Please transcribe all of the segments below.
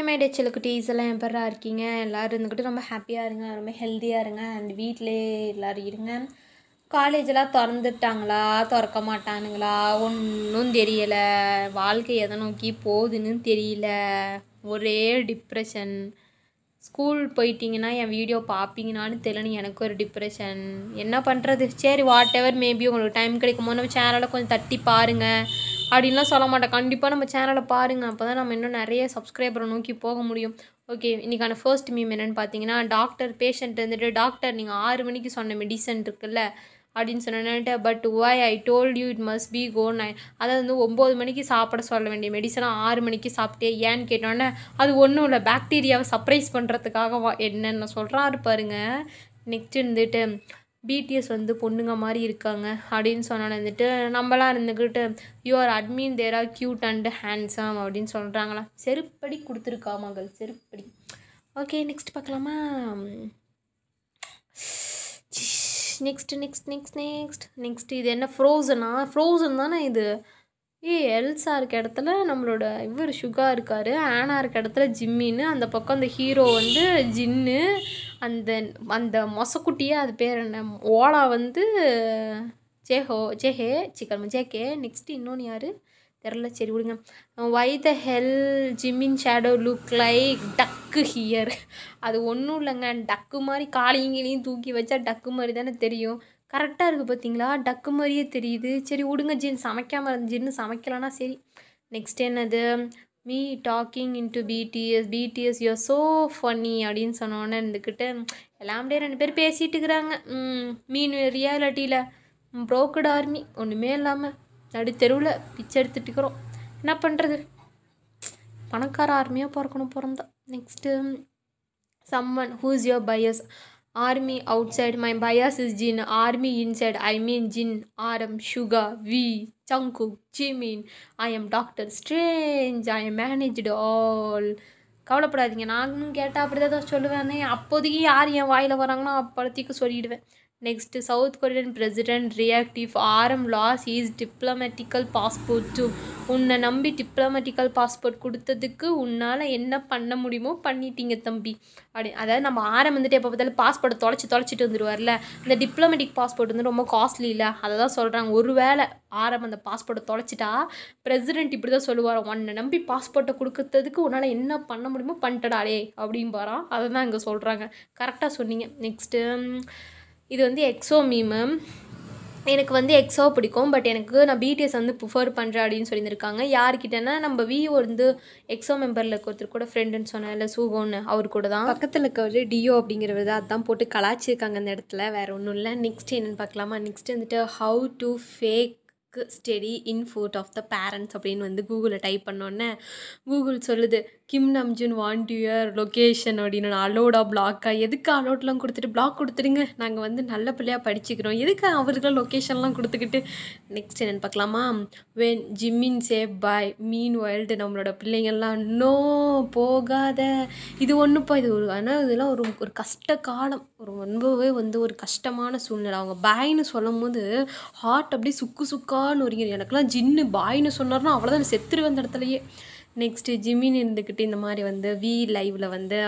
ஹெமைடே செல்லுக்குட்டீஸ் எல்லாம் எப்படா இருக்கீங்க எல்லோரும் இருந்துக்கிட்டு ரொம்ப ஹாப்பியாக இருங்க ரொம்ப ஹெல்த்தியாக இருங்க அண்ட் வீட்டிலே எல்லோரும் இருங்க காலேஜெலாம் திறந்துட்டாங்களா திறக்க மாட்டானுங்களா ஒன்றும் தெரியலை வாழ்க்கை எதை நோக்கி போகுதுன்னு தெரியல ஒரே டிப்ரெஷன் ஸ்கூல் போயிட்டிங்கன்னா என் வீடியோ பார்ப்பீங்கனான்னு தெரியலன்னு எனக்கு ஒரு டிப்ரெஷன் என்ன பண்ணுறது சரி வாட் எவர் மேபி உங்களுக்கு டைம் போது நம்ம சேனலை கொஞ்சம் தட்டி பாருங்கள் அப்படின்லாம் சொல்ல மாட்டேன் கண்டிப்பாக நம்ம சேனலை பாருங்கள் அப்போ தான் நம்ம இன்னும் நிறைய சப்ஸ்கிரைபரை நோக்கி போக முடியும் ஓகே இன்றைக்கான ஃபர்ஸ்ட் மீம் என்னென்னு பார்த்தீங்கன்னா டாக்டர் பேஷண்ட் இருந்துட்டு டாக்டர் நீங்கள் ஆறு மணிக்கு சொன்ன மெடிசன் இருக்குல்ல அப்படின்னு சொன்னேன்ட்டு but why I told you it must be go nine அதாவது வந்து ஒம்பது மணிக்கு சாப்பிட சொல்ல வேண்டிய மெடிசனாக ஆறு மணிக்கு சாப்பிட்டே ஏன்னு கேட்டோன்னே அது ஒன்றும் இல்லை பாக்டீரியாவை சர்ப்ரைஸ் பண்ணுறதுக்காக என்னென்ன சொல்கிறாரு பாருங்கள் நெக்ஸ்ட் இருந்துட்டு பிடிஎஸ் வந்து பொண்ணுங்க மாதிரி இருக்காங்க அப்படின்னு சொன்னால் வந்துட்டு நம்மளாம் இருந்துக்கிட்டு யூஆர் அட்மின் தேரா க்யூட் அண்ட் ஹேண்ட்ஸம் அப்படின்னு சொல்கிறாங்களா செருப்படி கொடுத்துருக்கா மகள் செருப்படி ஓகே நெக்ஸ்ட் பார்க்கலாமா next next next next next இது என்ன ஃப்ரோசனா ஃப்ரோசன் தானே இது ஏ எல்சா இருக்க இடத்துல நம்மளோட இவர் சுகா இருக்கார் ஆனா இருக்க இடத்துல ஜிம்மின்னு அந்த பக்கம் அந்த ஹீரோ வந்து ஜின்னு அந்த அந்த மொசக்குட்டியே அது பேர் என்ன ஓலா வந்து ஜேஹோ ஜேஹே சிக்கன் ஜேகே நெக்ஸ்ட்டு இன்னொன்று யார் தெரில சரி விடுங்க why the hell Jimin shadow look like duck here அது ஒன்றும் இல்லைங்க டக்கு மாதிரி காலையும் தூக்கி வச்சா டக்கு மாதிரி தானே தெரியும் கரெக்டாக இருக்குது பார்த்தீங்களா டக்கு மாதிரியே தெரியுது சரி விடுங்க ஜின் சமைக்காமல் இருந்து ஜின்னு சமைக்கலன்னா சரி நெக்ஸ்ட் என்னது me talking into BTS BTS you so funny அப்படின்னு சொன்னோன்னே இருந்துக்கிட்டு எல்லாமே ரெண்டு பேர் பேசிகிட்டு இருக்கிறாங்க மீன் ரியாலிட்டியில் ப்ரோக்கட் ஆர்மி ஒன்றுமே இல்லாமல் நடுத்தெருவில் பிச்சை எடுத்துட்டுக்கிறோம் என்ன பண்ணுறது பணக்கார ஆர்மியாக பிறக்கணும் பிறந்தா next someone who's your bias Army outside, my bias is Jin. Army inside, I mean Jin, RM, Suga, V, Jungkook, Jimin. I am Doctor Strange. I am managed all. கவலைப்படாதீங்க நானும் கேட்டால் அப்படி தான் சொல்லுவேன் அப்போதைக்கு யார் என் வாயில் வராங்களோ அப்படத்திக்கு சொல்லிடுவேன் next south Korean President reactive ஆரம் லாஸ் ஈஸ் டிப்ளமெட்டிக்கல் பாஸ்போர்ட் passport உன்னை நம்பி டிப்ளமேட்டிக்கல் பாஸ்போர்ட் கொடுத்ததுக்கு உன்னால் என்ன பண்ண முடியுமோ பண்ணிட்டீங்க தம்பி அப்படி அதாவது நம்ம ஆரம் வந்துட்டு எப்போ பார்த்தாலும் பாஸ்போர்ட்டை தொலைச்சி தொலைச்சிட்டு வந்துடுவார்ல இந்த டிப்ளமேட்டிக் பாஸ்போர்ட் வந்து ரொம்ப காஸ்ட்லி இல்லை அதை தான் சொல்கிறாங்க ஒரு வேளை ஆரம் அந்த பாஸ்போர்ட்டை தொலைச்சிட்டா பிரசிடென்ட் இப்படி தான் சொல்லுவார் உன்னை நம்பி பாஸ்போர்ட்டை கொடுக்கறதுக்கு உன்னால் என்ன பண்ண முடியுமோ பண்ணிட்டடாலே பாரான் அதை தான் இங்கே சொல்கிறாங்க கரெக்டாக சொன்னீங்க நெக்ஸ்ட்டு இது வந்து எக்ஸோ மீம் எனக்கு வந்து எக்ஸோ பிடிக்கும் பட் எனக்கு நான் பிடிஎஸ் வந்து ப்ரிஃபர் பண்ணுறேன் அப்படின்னு சொல்லியிருந்திருக்காங்க யார்கிட்டன்னா நம்ம வி வந்து எக்ஸோ மெம்பரில் ஒருத்தர் கூட ஃப்ரெண்டுன்னு சொன்னேன் இல்லை சூகோன்னு அவர் கூட தான் பக்கத்தில் இருக்கிற டியோ அப்படிங்கிறவர் அதுதான் போட்டு கலாச்சிருக்காங்க அந்த இடத்துல வேறு ஒன்றும் இல்லை நெக்ஸ்ட் என்னென்னு பார்க்கலாமா நெக்ஸ்ட் வந்துட்டு how to fake steady photo of the parents அப்படின்னு வந்து கூகுளில் டைப் பண்ணோன்னே கூகுள் சொல்லுது கிம் நம்ஜுன் வாண்ட் லொக்கேஷன் அப்படின்னு அலோடா பிளாக்கா எதுக்கு அலோட்லாம் கொடுத்துட்டு பிளாக் கொடுத்துருங்க நாங்கள் வந்து நல்ல பிள்ளையாக படிச்சுக்கிறோம் எதுக்கு அவருக்குலாம் லொக்கேஷன்லாம் கொடுத்துக்கிட்டு நெக்ஸ்ட் என்னென்னு பார்க்கலாமா when Jimin save boy mean wild நம்மளோட பிள்ளைங்கள்லாம் நோ போகாத இது ஒன்றுப்பா இது ஒரு ஆனால் இதெல்லாம் ஒரு ஒரு கஷ்ட காலம் ஒரு ரொம்பவே வந்து ஒரு கஷ்டமான சூழ்நிலை அவங்க பாய்னு சொல்லும் போது ஹார்ட் அப்படியே சுக்கு சுக்கான்னு ஒரு எனக்குலாம் ஜின்னு பாய்னு சொன்னார்னா அவ்வளோதான் செத்துருவேன் அந்த இடத்துலையே நெக்ஸ்ட்டு ஜிமின் இருந்துக்கிட்டு இந்த மாதிரி வந்து வி லைவில் வந்து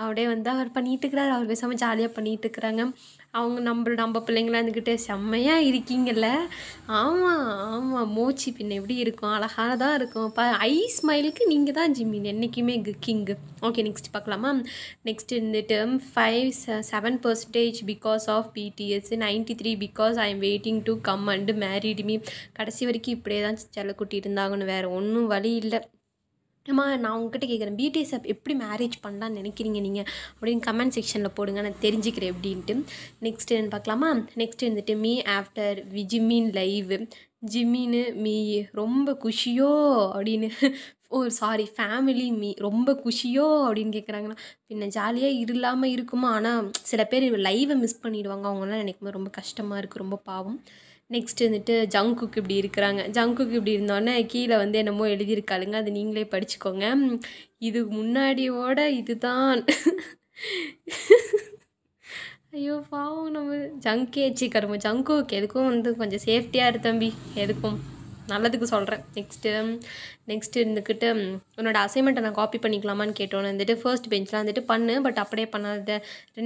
அப்படியே வந்து அவர் பண்ணிகிட்டு இருக்கிறார் அவர் பேசாமல் ஜாலியாக பண்ணிகிட்டு இருக்கிறாங்க அவங்க நம்ம நம்ம பிள்ளைங்களாம் இருந்துக்கிட்டு செம்மையாக இருக்கீங்கல்ல ஆமாம் ஆமாம் மூச்சு பின்ன எப்படி இருக்கும் அழகாக தான் இருக்கும் இப்போ ஐ ஸ்மைலுக்கு நீங்கள் தான் ஜிம்மின் என்றைக்குமே கிங்கு ஓகே நெக்ஸ்ட் பார்க்கலாமா நெக்ஸ்ட் இருந்துட்டு five seven percentage because of BTS ninety three because I am waiting to come and married me கடைசி வரைக்கும் இப்படியே தான் கூட்டி இருந்தாங்கன்னு வேறு ஒன்றும் வழி இல்லை அம்மா நான் உங்ககிட்ட கேட்குறேன் பிடிஎஸ் ஆப் எப்படி மேரேஜ் பண்ணலான்னு நினைக்கிறீங்க நீங்கள் அப்படின்னு கமெண்ட் செக்ஷனில் போடுங்க நான் தெரிஞ்சுக்கிறேன் எப்படின்ட்டு நெக்ஸ்ட் என்ன பார்க்கலாமா நெக்ஸ்ட் வந்துட்டு மீ ஆஃப்டர் விஜிமின் லைவ் ஜிம்மின்னு மீ ரொம்ப குஷியோ அப்படின்னு ஓ சாரி ஃபேமிலி மீ ரொம்ப குஷியோ அப்படின்னு கேட்குறாங்கன்னா பின்ன ஜாலியாக இல்லாமல் இருக்குமா ஆனால் சில பேர் லைவை மிஸ் பண்ணிவிடுவாங்க அவங்களாம் நினைக்கும்போது ரொம்ப கஷ்டமாக இருக்குது ரொம்ப பாவம் நெக்ஸ்ட் வந்துட்டு ஜங்குக் இப்படி இருக்கிறாங்க ஜங்குக் இப்படி இருந்தோடனே கீழே வந்து என்னமோ எழுதியிருக்காளுங்க அது நீங்களே படிச்சுக்கோங்க இது முன்னாடியோட இதுதான் ஐயோ பாவம் நம்ம ஜங்கே சி கரும்பு ஜங்குக்கு எதுக்கும் வந்து கொஞ்சம் சேஃப்டியாக இரு தம்பி எதுக்கும் நல்லதுக்கு சொல்கிறேன் நெக்ஸ்ட்டு நெக்ஸ்ட்டு இருந்துக்கிட்டு உன்னோட அசைன்மெண்ட்டை நான் காப்பி பண்ணிக்கலாமான்னு கேட்டோன்னு வந்துட்டு ஃபர்ஸ்ட் பெஞ்சில் வந்துட்டு பண்ணு பட் அப்படியே பண்ணாத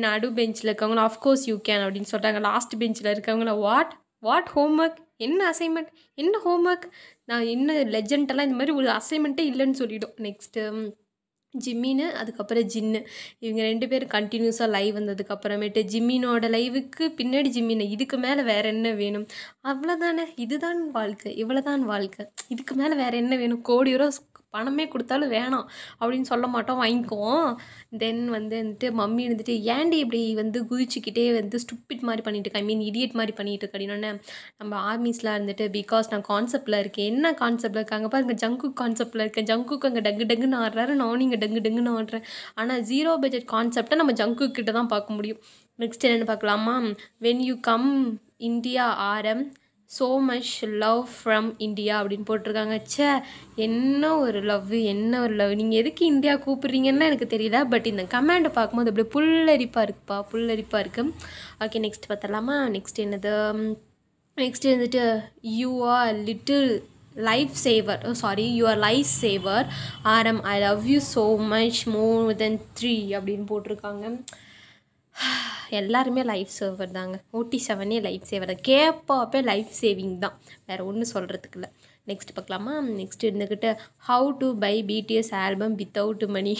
நடு பெஞ்சில் இருக்கவங்கள ஆஃப்கோர்ஸ் யூ கேன் அப்படின்னு சொல்கிறாங்க லாஸ்ட் பெஞ்சில் இருக்கவங்கள வாட் வாட் ஹோம் ஒர்க் என்ன அசைன்மெண்ட் என்ன ஹோம் ஒர்க் நான் என்ன லெஜெண்டெல்லாம் இந்த மாதிரி ஒரு அசைன்மெண்ட்டே இல்லைன்னு சொல்லிவிடும் நெக்ஸ்ட்டு ஜிம்மின்னு அதுக்கப்புறம் ஜின்னு இவங்க ரெண்டு பேரும் கண்டினியூஸாக லைவ் வந்ததுக்கப்புறமேட்டு ஜிம்மினோட லைவுக்கு பின்னாடி ஜிம்மின்னு இதுக்கு மேலே வேறு என்ன வேணும் அவ்வளோதானே இதுதான் வாழ்க்கை இவ்வளோதான் வாழ்க்கை இதுக்கு மேலே வேறு என்ன வேணும் கோடி ரூபா பணமே கொடுத்தாலும் வேணாம் அப்படின்னு சொல்ல மாட்டோம் வாங்கிக்குவோம் தென் வந்து வந்துட்டு மம்மி இருந்துட்டு ஏன்டி இப்படி வந்து குதிச்சுக்கிட்டே வந்து ஸ்டுப்பிட் மாதிரி பண்ணிட்டு ஐ மீன் இடியட் மாதிரி பண்ணிட்டு இருக்கேன் நம்ம ஆர்மிஸ்லாம் இருந்துட்டு பிகாஸ் நான் கான்செப்டில் இருக்கேன் என்ன கான்செப்டில் இருக்காங்க பாருங்க ஜங்குக் கான்செப்டில் இருக்கேன் ஜங்குக்கு அங்கே டங்கு டங்குன்னு ஆடுறாரு நானும் இங்கே டங்கு டங்குன்னு ஆடுறேன் ஆனால் ஜீரோ பட்ஜெட் கான்செப்டை நம்ம ஜங்கு கிட்ட தான் பார்க்க முடியும் நெக்ஸ்ட் என்னென்னு பார்க்கலாமா when you come India army so much love from India அப்படின்னு போட்டிருக்காங்க சே என்ன ஒரு லவ் என்ன ஒரு லவ் நீங்கள் எதுக்கு இந்தியா கூப்பிட்றீங்கன்னு எனக்கு தெரியல பட் இந்த கமெண்டை பார்க்கும்போது அப்படியே புல்லரிப்பாக இருக்குப்பா புல்லரிப்பாக இருக்குது ஓகே நெக்ஸ்ட் பார்த்தலாமா நெக்ஸ்ட் என்னது நெக்ஸ்ட் வந்துட்டு you are little life saver sorry your life saver RM I love you so much more than three அப்படின்னு போட்டிருக்காங்க எல்லாருமே லைஃப் சேவர் தாங்க ஓட்டி செவனே லைஃப் சேவர் தான் கேப்பாப்பே லைஃப் சேவிங் தான் வேறு ஒன்றும் சொல்கிறதுக்கு இல்லை நெக்ஸ்ட் பார்க்கலாமா நெக்ஸ்ட் இருந்துக்கிட்டு how to buy BTS album without money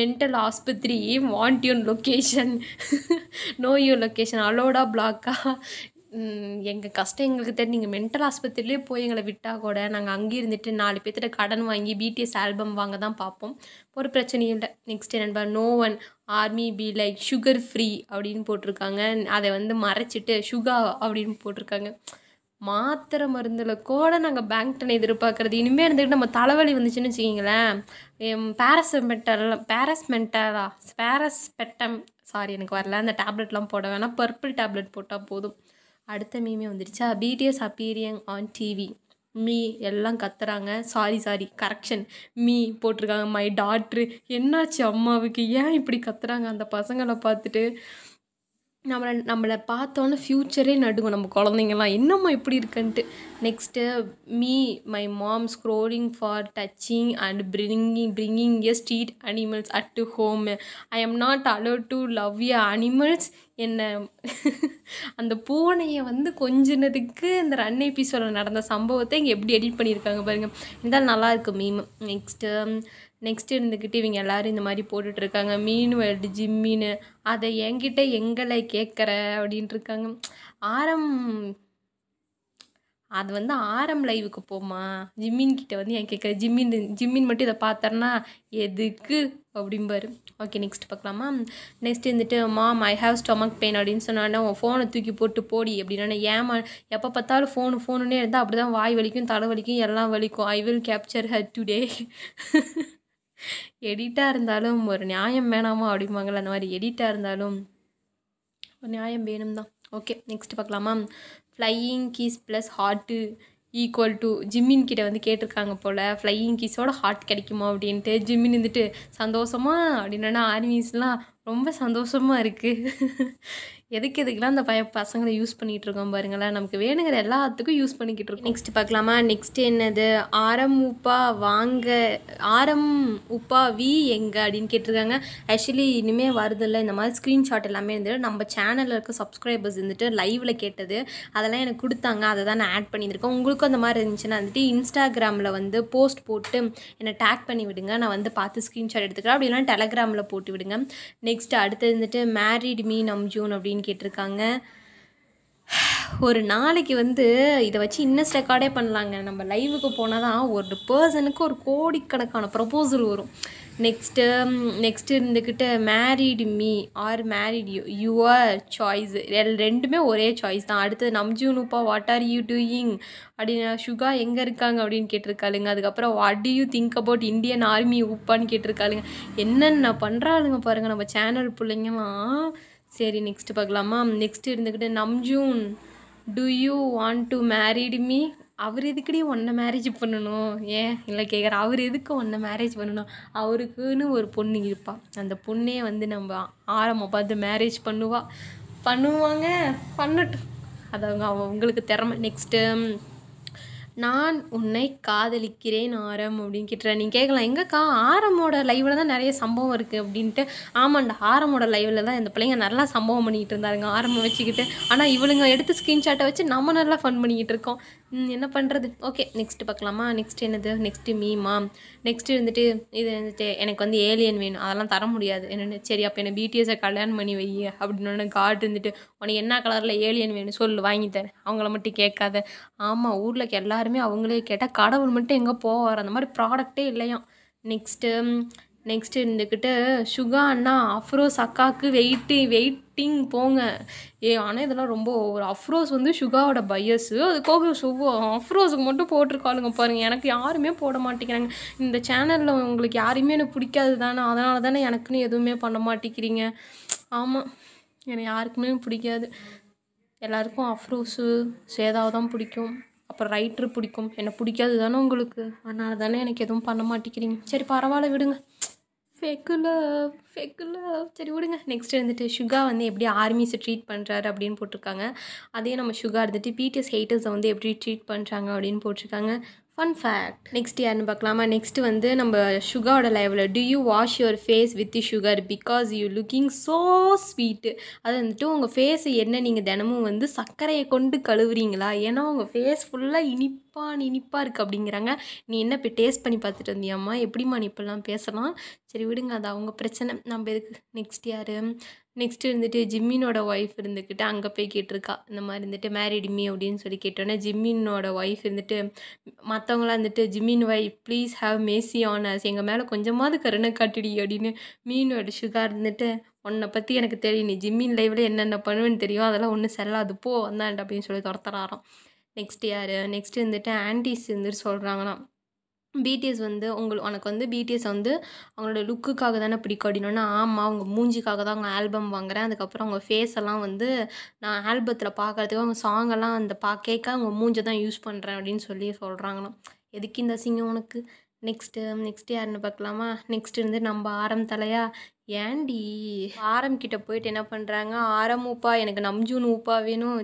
mental ஆஸ்பத்திரி want you location no you location அலோடா பிளாக்கா எங்கள் கஷ்டம் எங்களுக்கு தெரியும் நீங்கள் மென்டல் ஆஸ்பத்திரியிலே போய் எங்களை விட்டால் கூட நாங்கள் அங்கே இருந்துட்டு நாலு பேர்த்திட்ட கடன் வாங்கி பிடிஎஸ் ஆல்பம் வாங்க தான் பார்ப்போம் ஒரு பிரச்சனையும் இல்லை நெக்ஸ்ட் நண்பா no one army be like sugar free அப்படின்னு போட்டிருக்காங்க அதை வந்து மறைச்சிட்டு சுகா அப்படின்னு போட்டிருக்காங்க மாத்திரை மருந்தில் கூட நாங்கள் பேங்க்டன் எதிர்பார்க்குறது இனிமேல் இருந்துக்கிட்டு நம்ம தலைவலி வந்துச்சுன்னு வச்சுக்கிங்களேன் பேரஸ்மெட்டல் பேரஸ்மெண்டலா பேரஸ்பெட்டம் சாரி எனக்கு வரல அந்த டேப்லெட்லாம் போட வேணாம் பர்பிள் டேப்லெட் போட்டால் போதும் அடுத்த மீமே வந்துடுச்சா BTS appearing on TV me எல்லாம் கத்துறாங்க சாரி சாரி கரெக்ஷன் மீ போட்டிருக்காங்க மை டாட்ரு என்னாச்சு அம்மாவுக்கு ஏன் இப்படி கத்துறாங்க அந்த பசங்களை பார்த்துட்டு நம்மளை நம்மளை பார்த்தோன்னே ஃப்யூச்சரே நடுவோம் நம்ம குழந்தைங்கலாம் என்னம்மா இப்படி இருக்குன்ட்டு next me my mom scrolling for touching and bringing bringing a street animals at to home I am not allow to love a animals என்ன அந்த பூனையை வந்து கொஞ்சினதுக்கு இந்த ரன் எபிசோடில் நடந்த சம்பவத்தை இங்கே எப்படி எடிட் பண்ணியிருக்காங்க பாருங்கள் இதான் நல்லாயிருக்கும் மீம் நெக்ஸ்ட்டு நெக்ஸ்ட்டு இருந்துக்கிட்டு இவங்க எல்லோரும் இந்த மாதிரி போட்டுட்ருக்காங்க மீன் வேர்டு ஜிம்மின்னு அதை என்கிட்ட எங்களை கேட்குற அப்படின்ட்டு இருக்காங்க ஆரம் அது வந்து ஆரம் லைவுக்கு போமா ஜிம்மின் கிட்ட வந்து என் கேட்குற ஜிம்மின் ஜிம்மின் மட்டும் இதை பார்த்தேன்னா எதுக்கு அப்படிம்பாரு ஓகே நெக்ஸ்ட் பார்க்கலாமா நெக்ஸ்ட் வந்துட்டு mom I have stomach pain அப்படின்னு சொன்னோடனே உன் ஃபோனை தூக்கி போட்டு போடி அப்படின்னா ஏமா எப்போ பார்த்தாலும் ஃபோனு ஃபோனுன்னே இருந்தால் அப்படி தான் வாய் வலிக்கும் தலை வலிக்கும் எல்லாம் வலிக்கும் I will capture her today எடிட்டாக இருந்தாலும் ஒரு நியாயம் வேணாமா அப்படிம்பாங்களே அந்த மாதிரி எடிட்டாக இருந்தாலும் ஒரு நியாயம் வேணும் தான் ஓகே நெக்ஸ்ட் பார்க்கலாமா flying kiss plus heart equal to Jimin கிட்ட வந்து கேட்டிருக்காங்க போல் ஃப்ளையிங் கீஸோட ஹார்ட் கிடைக்குமா அப்படின்ட்டு ஜிம்மின் இருந்துட்டு சந்தோஷமா அப்படின்னா ஆர்மிஸ்லாம் ரொம்ப சந்தோஷமாக இருக்குது எதுக்கு எதுக்கெல்லாம் அந்த பய பசங்களை யூஸ் பண்ணிகிட்டு இருக்கோம் பாருங்களேன் நமக்கு வேணுங்கிற எல்லாத்துக்கும் யூஸ் பண்ணிக்கிட்டு இருக்கோம் நெக்ஸ்ட் பார்க்கலாமா நெக்ஸ்ட் என்னது ஆரம் உப்பா வாங்க ஆரம் உப்பா வி எங்க அப்படின்னு கேட்டிருக்காங்க ஆக்சுவலி இனிமேல் வருதில்ல இந்த மாதிரி ஸ்க்ரீன்ஷாட் எல்லாமே இருந்துட்டு நம்ம சேனலில் இருக்க சப்ஸ்கிரைபர்ஸ் இருந்துட்டு லைவில் கேட்டது அதெல்லாம் எனக்கு கொடுத்தாங்க அதை தான் நான் ஆட் பண்ணியிருக்கேன் உங்களுக்கும் அந்த மாதிரி இருந்துச்சுன்னா வந்துட்டு இன்ஸ்டாகிராமில் வந்து போஸ்ட் போட்டு என்னை டேக் பண்ணி விடுங்க நான் வந்து பார்த்து ஸ்க்ரீன்ஷாட் எடுத்துக்கிறேன் அப்படி இல்லைன்னா டெலகிராமில் போட்டு விடுங்க நெக்ஸ்ட் அடுத்து வந்துட்டு மேரிட் மீ நம் ஜூன் அப்படின்னு அப்படின்னு கேட்டிருக்காங்க ஒரு நாளைக்கு வந்து இதை வச்சு இன்னஸ்ட் ரெக்கார்டே பண்ணலாங்க நம்ம லைவுக்கு போனால் தான் ஒரு பர்சனுக்கு ஒரு கோடிக்கணக்கான ப்ரப்போசல் வரும் நெக்ஸ்ட்டு நெக்ஸ்ட்டு இருந்துக்கிட்ட married me or married you your choice ரெண்டுமே ஒரே சாய்ஸ் தான் அடுத்தது நம்ஜூனுப்பா வாட் ஆர் யூ டூயிங் அப்படின்னு சுகா எங்கே இருக்காங்க அப்படின்னு கேட்டிருக்காளுங்க அதுக்கப்புறம் what do you think about Indian army உப்பான்னு கேட்டிருக்காளுங்க என்னென்ன பண்ணுறாளுங்க பாருங்கள் நம்ம சேனல் பிள்ளைங்கலாம் சரி நெக்ஸ்ட் பார்க்கலாமா நெக்ஸ்ட் இருந்துக்கிட்டு Namjoon do you want to married me அவர் எதுக்கடி ஒன்றை மேரேஜ் பண்ணணும் ஏன் இல்லை கேட்குற அவர் எதுக்கு ஒன்றை மேரேஜ் பண்ணணும் அவருக்குன்னு ஒரு பொண்ணு இருப்பாள் அந்த பொண்ணே வந்து நம்ம ஆரம்ப பார்த்து மேரேஜ் பண்ணுவா பண்ணுவாங்க பண்ணட்டும் அது அவங்க அவங்களுக்கு திறமை நெக்ஸ்ட்டு நான் உன்னை காதலிக்கிறேன் ஆரம் அப்படின்னு கேட்டுற நீங்கள் கேட்கலாம் எங்கக்கா ஆரமோட லைவில் தான் நிறைய சம்பவம் இருக்குது அப்படின்ட்டு ஆமாண்டா ஆரமோட லைவில் தான் இந்த பிள்ளைங்க நல்லா சம்பவம் பண்ணிக்கிட்டு இருந்தாருங்க ஆரம்பம் வச்சுக்கிட்டு ஆனால் இவளுங்க எடுத்து ஸ்க்ரீன்ஷாட்டை வச்சு நம்ம நல்லா ஃபன் பண்ணிக்கிட்டு இருக்கோம் என்ன பண்ணுறது ஓகே நெக்ஸ்ட்டு பார்க்கலாமா நெக்ஸ்ட் என்னது நெக்ஸ்ட்டு மீமா நெக்ஸ்ட்டு வந்துட்டு இது வந்துட்டு எனக்கு வந்து ஏலியன் வேணும் அதெல்லாம் தர முடியாது என்னென்னு சரி அப்போ என்னை பிடிஎஸை கல்யாணம் பண்ணி வை அப்படின்னு காட் இருந்துட்டு உனக்கு என்ன கலரில் ஏலியன் வேணும் சொல்லு வாங்கி தரேன் அவங்கள மட்டும் கேட்காத ஆமாம் ஊரில் எல்லாருமே அவங்களே கேட்டால் கடவுள் மட்டும் எங்கே போவார் அந்த மாதிரி ப்ராடக்டே இல்லையா நெக்ஸ்ட்டு நெக்ஸ்ட்டு இருந்துக்கிட்டு சுகா அண்ணா அஃப்ரோஸ் அக்காவுக்கு வெயிட்டு வெயிட் டிங் போங்க ஏ ஆனால் இதெல்லாம் ரொம்ப ஒரு அஃப்ரோஸ் வந்து சுகாவோட பயஸு அது கோக சுவோ அஃப்ரோஸுக்கு மட்டும் போட்டிருக்காளுங்க பாருங்கள் எனக்கு யாருமே போட மாட்டேங்கிறாங்க இந்த சேனலில் உங்களுக்கு யாரையுமே எனக்கு பிடிக்காது தானே அதனால தானே எனக்குன்னு எதுவுமே பண்ண மாட்டேங்கிறீங்க ஆமாம் எனக்கு யாருக்குமே பிடிக்காது எல்லாருக்கும் அஃப்ரோஸு சேதாவை தான் பிடிக்கும் அப்புறம் ரைட்ரு பிடிக்கும் என்னை பிடிக்காது தானே உங்களுக்கு அதனால தானே எனக்கு எதுவும் பண்ண மாட்டேங்கிறீங்க சரி பரவாயில்ல விடுங்க ஃபேக்கு லவ் ஃபேக்கு லவ் சரி விடுங்க நெக்ஸ்ட் இருந்துட்டு சுகா வந்து எப்படி ஆர்மிஸை ட்ரீட் பண்ணுறாரு அப்படின்னு போட்டிருக்காங்க அதே நம்ம சுகா இருந்துட்டு பிடிஎஸ் ஹேட்டர்ஸை வந்து எப்படி ட்ரீட் பண்ணுறாங்க அப்படின்னு போட்டிருக்காங்க ஃபன் ஃபேக்ட் நெக்ஸ்ட் யாருன்னு பார்க்கலாமா நெக்ஸ்ட் வந்து நம்ம சுகாவோட லைவில் do you wash your face with sugar because you looking so sweet அது வந்துட்டு உங்கள் ஃபேஸை என்ன நீங்கள் தினமும் வந்து சர்க்கரையை கொண்டு கழுவுறீங்களா ஏன்னா உங்கள் ஃபேஸ் ஃபுல்லாக இனிப்பு இனிப்பா நீ இனிப்பாக இருக்குது அப்படிங்கிறாங்க நீ என்ன இப்போ டேஸ்ட் பண்ணி பார்த்துட்டு வந்தியாம்மா எப்படிம்மா நீ இப்போல்லாம் பேசலாம் சரி விடுங்க அது அவங்க பிரச்சனை நம்ம எதுக்கு நெக்ஸ்ட் யார் நெக்ஸ்ட்டு இருந்துட்டு ஜிம்மினோட ஒய்ஃப் இருந்துக்கிட்டு அங்கே போய் கேட்டிருக்கா இந்த மாதிரி இருந்துட்டு மேரிட் மீ அப்படின்னு சொல்லி கேட்டோன்னே ஜிம்மினோட ஒய்ஃப் இருந்துட்டு மற்றவங்களாம் இருந்துட்டு Jimin wife please have mercy on us எங்கள் மேலே கொஞ்சமாவது கருணை காட்டுடி அப்படின்னு மீனோட சுகார் இருந்துட்டு உன்னை பற்றி எனக்கு தெரியும் நீ ஜிம்மின் லைஃப்பில் என்னென்ன பண்ணுவேன்னு தெரியும் அதெல்லாம் ஒன்றும் செல்லாது போ வந்தாண்ட அப்படின்னு சொல்லி துரத்துறாராம் நெக்ஸ்ட் யார் நெக்ஸ்ட் இருந்துட்டு ஆன்டிஸ் இருந்துட்டு சொல்கிறாங்கண்ணா பிடிஎஸ் வந்து உங்களுக்கு உனக்கு வந்து பிடிஎஸ் வந்து அவங்களோட லுக்குக்காக தானே பிடிக்கும் அப்படின்னா ஆமாம் அவங்க மூஞ்சிக்காக தான் அவங்க ஆல்பம் வாங்குகிறேன் அதுக்கப்புறம் அவங்க ஃபேஸ் எல்லாம் வந்து நான் ஆல்பத்தில் பார்க்குறதுக்கு அவங்க சாங்கெல்லாம் அந்த பா கேட்க அவங்க மூஞ்சை தான் யூஸ் பண்ணுறேன் அப்படின்னு சொல்லி சொல்கிறாங்கண்ணா எதுக்கு இந்த சிங்கம் உனக்கு நெக்ஸ்ட்டு நெக்ஸ்ட் யாருன்னு பார்க்கலாமா நெக்ஸ்ட் இருந்து நம்ம ஆரம் தலையா ஏண்டி ஆரம் கிட்ட போயிட்டு என்ன பண்ணுறாங்க ஆரம் உப்பா எனக்கு நம்ஜூன் உப்பா வேணும்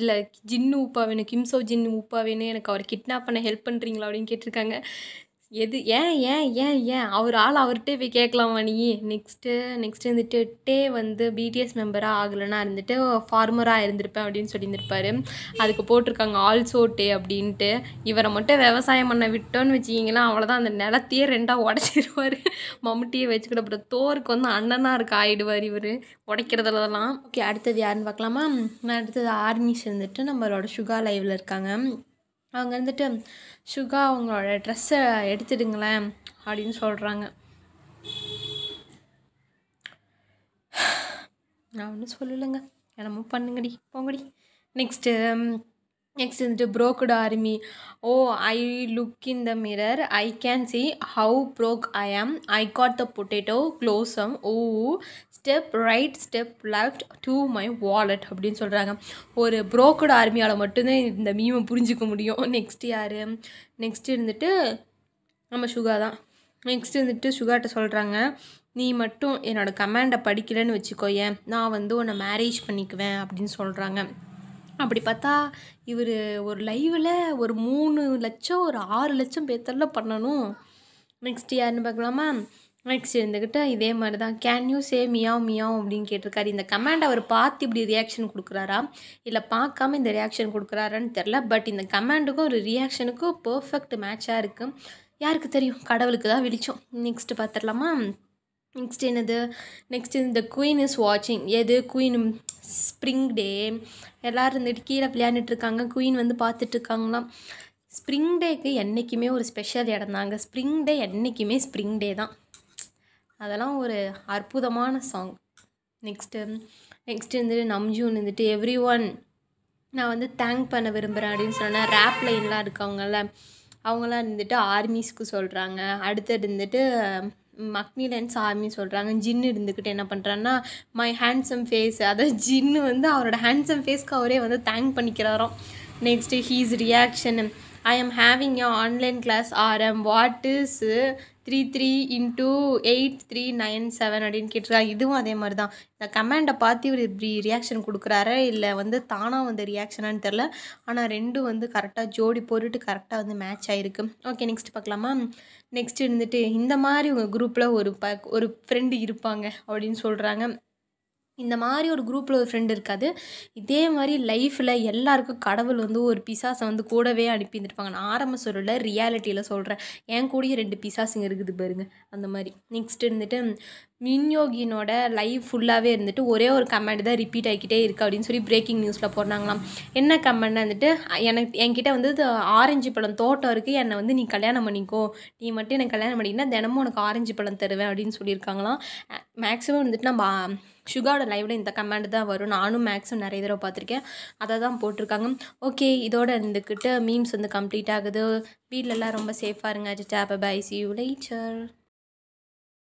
இல்லை ஜின்னு உப்பா வேணும் கிம்சோ ஜின்னு உப்பா வேணும் எனக்கு அவர் கிட்னாப் பண்ண ஹெல்ப் பண்ணுறீங்களா அப்படின்னு கேட்டிருக்காங்க எது ஏன் ஏன் ஏன் ஏன் அவர் ஆள் அவர்கிட்டே போய் கேட்கலாம் நீ நெக்ஸ்ட்டு நெக்ஸ்ட் டே வந்து பிடிஎஸ் மெம்பராக ஆகலைன்னா இருந்துட்டு ஃபார்மராக இருந்திருப்பேன் அப்படின்னு சொல்லியிருந்திருப்பாரு அதுக்கு போட்டிருக்காங்க ஆல்சோ டே அப்படின்ட்டு இவரை மட்டும் விவசாயம் பண்ண விட்டோன்னு வச்சுக்கிங்களேன் அவ்வளோதான் அந்த நிலத்தையே ரெண்டாக உடச்சிடுவார் மம்முட்டியே வச்சுக்கிட அப்புறம் தோருக்கு வந்து அண்ணனாக இருக்க ஆகிடுவார் இவர் உடைக்கிறதுலாம் ஓகே அடுத்தது யாருன்னு பார்க்கலாமா நான் அடுத்தது ஆர்மிஸ் இருந்துட்டு நம்மளோட சுகா லைவில் இருக்காங்க அவங்க இருந்துட்டு சுகா அவங்களோட ட்ரெஸ்ஸை எடுத்துடுங்களேன் அப்படின்னு சொல்கிறாங்க நான் ஒன்றும் சொல்லலைங்க என்னமோ பண்ணுங்கடி போங்கடி நெக்ஸ்ட்டு நெக்ஸ்ட் வந்துட்டு broke army oh I look in the mirror I can see how broke I am I got the potato close oh step right step left to my wallet அப்படின்னு சொல்கிறாங்க ஒரு ப்ரோக்குட் ஆர்மியால் மட்டும்தான் இந்த மீமை புரிஞ்சிக்க முடியும் நெக்ஸ்ட் யார் next இருந்துட்டு நம்ம சுகா தான் நெக்ஸ்ட் இருந்துட்டு சுகாட்ட சொல்கிறாங்க நீ மட்டும் என்னோடய கமாண்டை படிக்கலன்னு வச்சுக்கோ ஏன் நான் வந்து உன்னை மேரேஜ் பண்ணிக்குவேன் அப்படின்னு சொல்கிறாங்க அப்படி பார்த்தா இவர் ஒரு லைவில் ஒரு மூணு லட்சம் ஒரு ஆறு லட்சம் பேத்தரில் பண்ணணும் நெக்ஸ்ட் யாருன்னு பார்க்கலாமா நெக்ஸ்ட் இருந்துக்கிட்ட இதே மாதிரி தான் can you say meow meow அப்படின்னு கேட்டிருக்காரு இந்த கமெண்ட் அவர் பார்த்து இப்படி ரியாக்ஷன் கொடுக்குறாரா இல்லை பார்க்காம இந்த ரியாக்ஷன் கொடுக்குறாரான்னு தெரில பட் இந்த கமெண்டுக்கும் ஒரு ரியாக்ஷனுக்கும் பர்ஃபெக்ட் மேட்சாக இருக்குது யாருக்கு தெரியும் கடவுளுக்கு தான் விழிச்சோம் நெக்ஸ்ட்டு பார்த்துடலாமா நெக்ஸ்ட் என்னது நெக்ஸ்ட் இந்த குயின் இஸ் வாட்சிங் எது குயின் ஸ்ப்ரிங் டே எல்லோரும் இருந்துட்டு கீழே விளையாண்டுட்ருக்காங்க குயின் வந்து பார்த்துட்ருக்காங்களாம் ஸ்ப்ரிங் டேக்கு என்றைக்குமே ஒரு ஸ்பெஷல் இடம் தாங்க ஸ்ப்ரிங் டே என்றைக்குமே ஸ்ப்ரிங் டே தான் அதெல்லாம் ஒரு அற்புதமான சாங் நெக்ஸ்ட்டு நெக்ஸ்ட்டு இருந்துட்டு நம்ஜூன் இருந்துட்டு எவ்ரி ஒன் நான் வந்து தேங்க் பண்ண விரும்புகிறேன் அப்படின்னு சொன்னேன் ரேப் லைன்லாம் இருக்கவங்கள அவங்களாம் இருந்துட்டு ஆர்மிஸ்க்கு சொல்கிறாங்க அடுத்தது இருந்துட்டு மக்னிலன் சாமி சொல்கிறாங்க ஜின்னு இருந்துக்கிட்டு என்ன பண்ணுறான்னா மை ஹேண்ட்ஸம் ஃபேஸ் அதை ஜின்னு வந்து அவரோட ஹேண்ட்ஸம் ஃபேஸ்க்கு அவரே வந்து தேங்க் பண்ணிக்கிறாராம் next his reaction I am having a online class R M what is three three into eight three nine seven அப்படின்னு கேட்டிருக்காங்க இதுவும் அதே மாதிரி தான் இந்த கமெண்டை பார்த்து இவர் இப்படி ரியாக்ஷன் கொடுக்குறாரு இல்லை வந்து தானாக வந்து ரியாக்ஷனான்னு தெரில ஆனால் ரெண்டும் வந்து கரெக்டாக ஜோடி போட்டுட்டு கரெக்டாக வந்து மேட்ச் ஆகிருக்கு ஓகே நெக்ஸ்ட் பார்க்கலாமா நெக்ஸ்ட் இருந்துட்டு இந்த மாதிரி உங்கள் குரூப்பில் ஒரு ப ஒரு ஃப்ரெண்டு இருப்பாங்க அப்படின்னு சொல்கிறாங்க இந்த மாதிரி ஒரு குரூப்பில் ஒரு ஃப்ரெண்டு இருக்காது இதே மாதிரி லைஃப்பில் எல்லாருக்கும் கடவுள் வந்து ஒரு பிசாசை வந்து கூடவே அனுப்பி இருந்துருப்பாங்க நான் ஆரம்ப சொல்லல ரியாலிட்டியில் சொல்கிறேன் என் கூடயே ரெண்டு பிசாசுங்க இருக்குது பாருங்க அந்த மாதிரி நெக்ஸ்ட் இருந்துட்டு மின்யோகினோட லைஃப் ஃபுல்லாகவே இருந்துட்டு ஒரே ஒரு கமெண்ட் தான் ரிப்பீட் ஆகிக்கிட்டே இருக்குது அப்படின்னு சொல்லி பிரேக்கிங் நியூஸில் போடுறாங்களாம் என்ன கமெண்ட் வந்துட்டு எனக்கு என்கிட்ட வந்து ஆரஞ்சு பழம் தோட்டம் இருக்குது என்னை வந்து நீ கல்யாணம் பண்ணிக்கோ நீ மட்டும் எனக்கு கல்யாணம் பண்ணிக்கினா தினமும் உனக்கு ஆரஞ்சு பழம் தருவேன் அப்படின்னு சொல்லியிருக்காங்களாம் மேக்ஸிமம் வந்துட்டு நம்ம சுகாவோட லைவில் இந்த கமெண்ட் தான் வரும் நானும் மேக்ஸும் நிறைய தடவை பார்த்துருக்கேன் அதை தான் போட்டிருக்காங்க ஓகே இதோட இருந்துக்கிட்டு மீம்ஸ் வந்து கம்ப்ளீட் ஆகுது வீட்டிலலாம் ரொம்ப சேஃபாக இருங்க டேப்பை பை சி யூ லைச்சர்